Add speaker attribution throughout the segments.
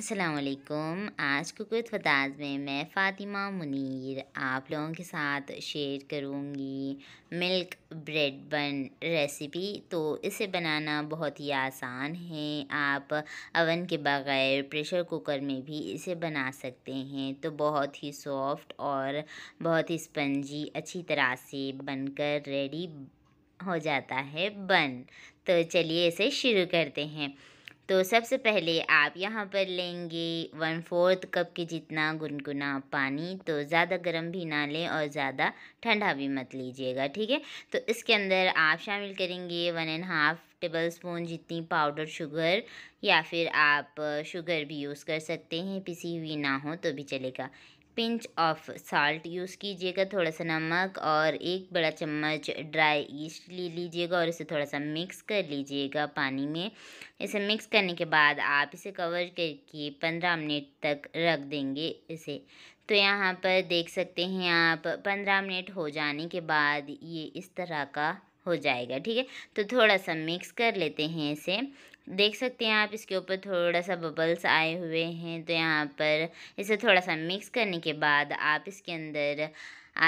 Speaker 1: असलकुम आज कुक फताज में मैं फ़ातिमा मुनीर आप लोगों के साथ शेयर करूँगी मिल्क ब्रेड बन रेसिपी तो इसे बनाना बहुत ही आसान है आप अवन के बग़ैर प्रेशर कुकर में भी इसे बना सकते हैं तो बहुत ही सॉफ्ट और बहुत ही स्पंजी अच्छी तरह से बनकर रेडी हो जाता है बन तो चलिए इसे शुरू करते हैं तो सबसे पहले आप यहाँ पर लेंगे वन फोर्थ कप के जितना गुनगुना पानी तो ज़्यादा गर्म भी ना लें और ज़्यादा ठंडा भी मत लीजिएगा ठीक है तो इसके अंदर आप शामिल करेंगे one and half tablespoon जितनी पाउडर शुगर या फिर आप शुगर भी यूज़ कर सकते हैं पिसी हुई ना हो तो भी चलेगा पिंच ऑफ साल्ट यूज़ कीजिएगा थोड़ा सा नमक और एक बड़ा चम्मच ड्राई ईस्ट ले लीजिएगा और इसे थोड़ा सा मिक्स कर लीजिएगा पानी में इसे मिक्स करने के बाद आप इसे कवर करके पंद्रह मिनट तक रख देंगे इसे तो यहाँ पर देख सकते हैं आप पंद्रह मिनट हो जाने के बाद ये इस तरह का हो जाएगा ठीक है तो थोड़ा सा मिक्स कर लेते हैं इसे देख सकते हैं आप इसके ऊपर थोड़ा सा बबल्स आए हुए हैं तो यहाँ पर इसे थोड़ा सा मिक्स करने के बाद आप इसके अंदर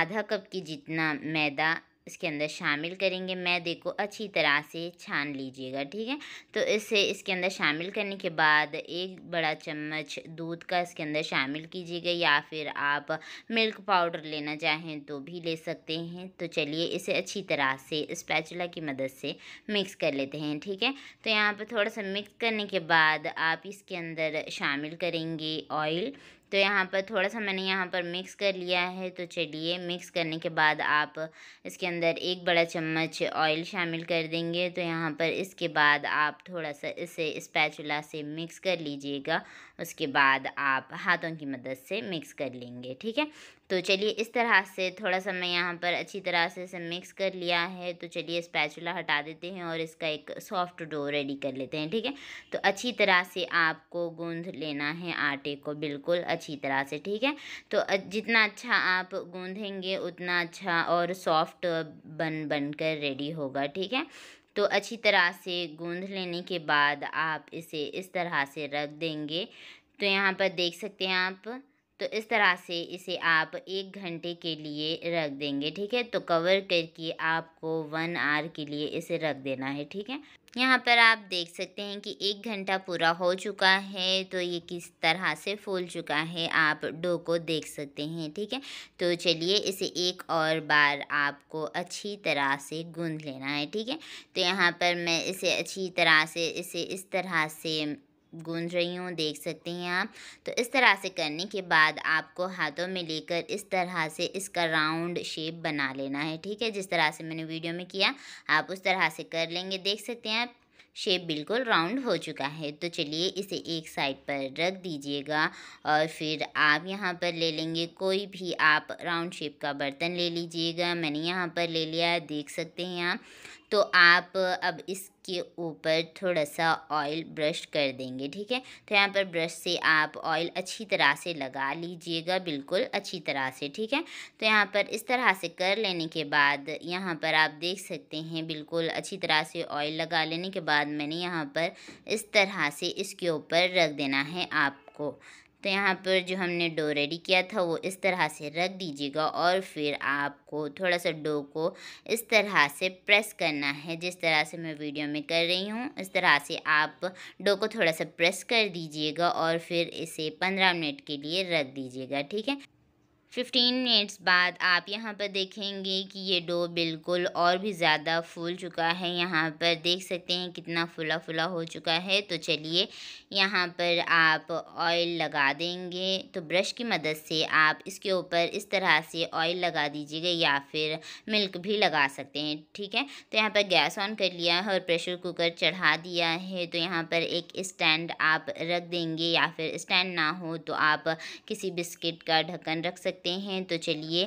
Speaker 1: आधा कप की जितना मैदा इसके अंदर शामिल करेंगे मैदे को अच्छी तरह से छान लीजिएगा ठीक है तो इसे इसके अंदर शामिल करने के बाद एक बड़ा चम्मच दूध का इसके अंदर शामिल कीजिएगा या फिर आप मिल्क पाउडर लेना चाहें तो भी ले सकते हैं तो चलिए इसे अच्छी तरह से स्पैचुला की मदद से मिक्स कर लेते हैं ठीक है तो यहाँ पर थोड़ा सा मिक्स करने के बाद आप इसके अंदर शामिल करेंगे ऑयल तो यहाँ पर थोड़ा सा मैंने यहाँ पर मिक्स कर लिया है तो चलिए मिक्स करने के बाद आप इसके अंदर एक बड़ा चम्मच ऑयल शामिल कर देंगे तो यहाँ पर इसके बाद आप थोड़ा सा इसे स्पैचुला से मिक्स कर लीजिएगा उसके बाद आप हाथों की मदद से मिक्स कर लेंगे ठीक है तो चलिए इस तरह से थोड़ा सा मैं यहाँ पर अच्छी तरह से इसे मिक्स कर लिया है तो चलिए स्पैचुला हटा देते हैं और इसका एक सॉफ्ट डो रेडी कर लेते हैं ठीक है तो अच्छी तरह से आपको गूँध लेना है आटे को बिल्कुल अच्छी तरह से ठीक है तो जितना अच्छा आप गूंधेंगे उतना अच्छा और सॉफ्ट बन बन कर रेडी होगा ठीक है तो अच्छी तरह से गूंध लेने के बाद आप इसे इस तरह से रख देंगे तो यहाँ पर देख सकते हैं आप तो इस तरह से इसे आप एक घंटे के लिए रख देंगे ठीक है तो कवर करके आपको वन आवर के लिए इसे रख देना है ठीक है यहाँ पर आप देख सकते हैं कि एक घंटा पूरा हो चुका है तो ये किस तरह से फूल चुका है आप डो को देख सकते हैं ठीक है तो चलिए इसे एक और बार आपको अच्छी तरह से गूँध लेना है ठीक है तो यहाँ पर मैं इसे अच्छी तरह से इसे इस तरह से गूंज रही हूँ देख सकते हैं आप तो इस तरह से करने के बाद आपको हाथों में लेकर इस तरह से इसका राउंड शेप बना लेना है ठीक है जिस तरह से मैंने वीडियो में किया आप उस तरह से कर लेंगे देख सकते हैं आप शेप बिल्कुल राउंड हो चुका है तो चलिए इसे एक साइड पर रख दीजिएगा और फिर आप यहाँ पर ले लेंगे कोई भी आप राउंड शेप का बर्तन ले लीजिएगा मैंने यहाँ पर ले लिया देख सकते हैं आप तो आप अब इसके ऊपर थोड़ा सा ऑयल ब्रश कर देंगे ठीक है तो यहाँ पर ब्रश से आप ऑयल अच्छी तरह से लगा लीजिएगा बिल्कुल अच्छी तरह से ठीक है तो यहाँ पर इस तरह से कर लेने के बाद यहाँ पर आप देख सकते हैं बिल्कुल अच्छी तरह से ऑयल लगा लेने के बाद मैंने यहाँ पर इस तरह से इसके ऊपर रख देना है आपको तो यहाँ पर जो हमने डो रेडी किया था वो इस तरह से रख दीजिएगा और फिर आपको थोड़ा सा डो को इस तरह से प्रेस करना है जिस तरह से मैं वीडियो में कर रही हूँ इस तरह से आप डो को थोड़ा सा प्रेस कर दीजिएगा और फिर इसे पंद्रह मिनट के लिए रख दीजिएगा ठीक है फिफ्टीन मिनट्स बाद आप यहाँ पर देखेंगे कि ये डो बिल्कुल और भी ज़्यादा फूल चुका है यहाँ पर देख सकते हैं कितना फुला फुला हो चुका है तो चलिए यहाँ पर आप ऑयल लगा देंगे तो ब्रश की मदद से आप इसके ऊपर इस तरह से ऑयल लगा दीजिएगा या फिर मिल्क भी लगा सकते हैं ठीक है तो यहाँ पर गैस ऑन कर लिया है और प्रेशर कुकर चढ़ा दिया है तो यहाँ पर एक स्टैंड आप रख देंगे या फिर स्टैंड ना हो तो आप किसी बिस्किट का ढक्कन रख सकते सकते हैं तो चलिए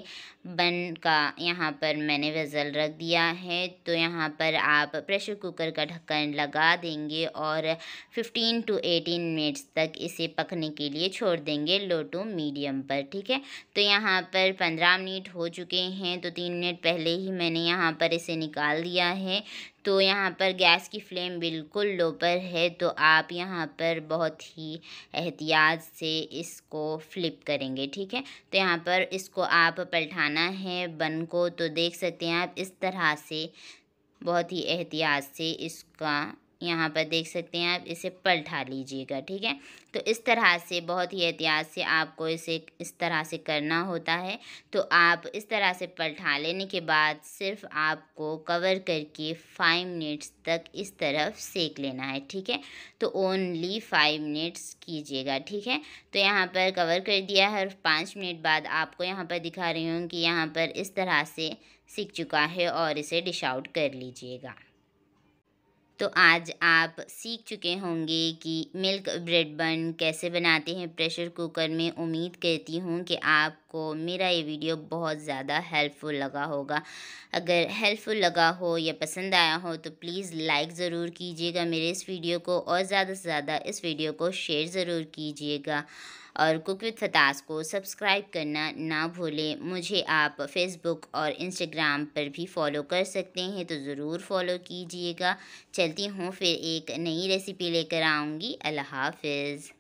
Speaker 1: बन का यहाँ पर मैंने वेज़ल रख दिया है तो यहाँ पर आप प्रेशर कुकर का ढक्कन लगा देंगे और 15 टू 18 मिनट्स तक इसे पकने के लिए छोड़ देंगे लो टू मीडियम पर ठीक है तो यहाँ पर 15 मिनट हो चुके हैं तो तीन मिनट पहले ही मैंने यहाँ पर इसे निकाल दिया है तो यहाँ पर गैस की फ्लेम बिल्कुल लो पर है तो आप यहाँ पर बहुत ही एहतियात से इसको फ्लिप करेंगे ठीक है तो यहाँ पर इसको आप पलटाना है बन को तो देख सकते हैं आप इस तरह से बहुत ही एहतियात से इसका यहाँ पर देख सकते हैं आप इसे पलटा लीजिएगा ठीक है तो इस तरह से बहुत ही एहतियात से आपको इसे इस तरह से करना होता है तो आप इस तरह से पलटा लेने के बाद सिर्फ आपको कवर करके फाइव मिनट्स तक इस तरफ सेक लेना है ठीक है तो ओनली फाइव मिनट्स कीजिएगा ठीक है तो यहाँ पर कवर कर दिया है और पाँच मिनट बाद आपको यहाँ पर दिखा रही हूँ कि यहाँ पर इस तरह से सीख चुका है और इसे डिश आउट कर लीजिएगा तो आज आप सीख चुके होंगे कि मिल्क ब्रेड बन कैसे बनाते हैं प्रेशर कुकर में उम्मीद करती हूँ कि आपको मेरा ये वीडियो बहुत ज़्यादा हेल्पफुल लगा होगा अगर हेल्पफुल लगा हो या पसंद आया हो तो प्लीज़ लाइक ज़रूर कीजिएगा मेरे इस वीडियो को और ज़्यादा से ज़्यादा इस वीडियो को शेयर ज़रूर कीजिएगा और कुक विद फताज को सब्सक्राइब करना ना भूलें मुझे आप फेसबुक और इंस्टाग्राम पर भी फॉलो कर सकते हैं तो ज़रूर फॉलो कीजिएगा चलती हूँ फिर एक नई रेसिपी लेकर आऊँगी अल्लाह हाफिज़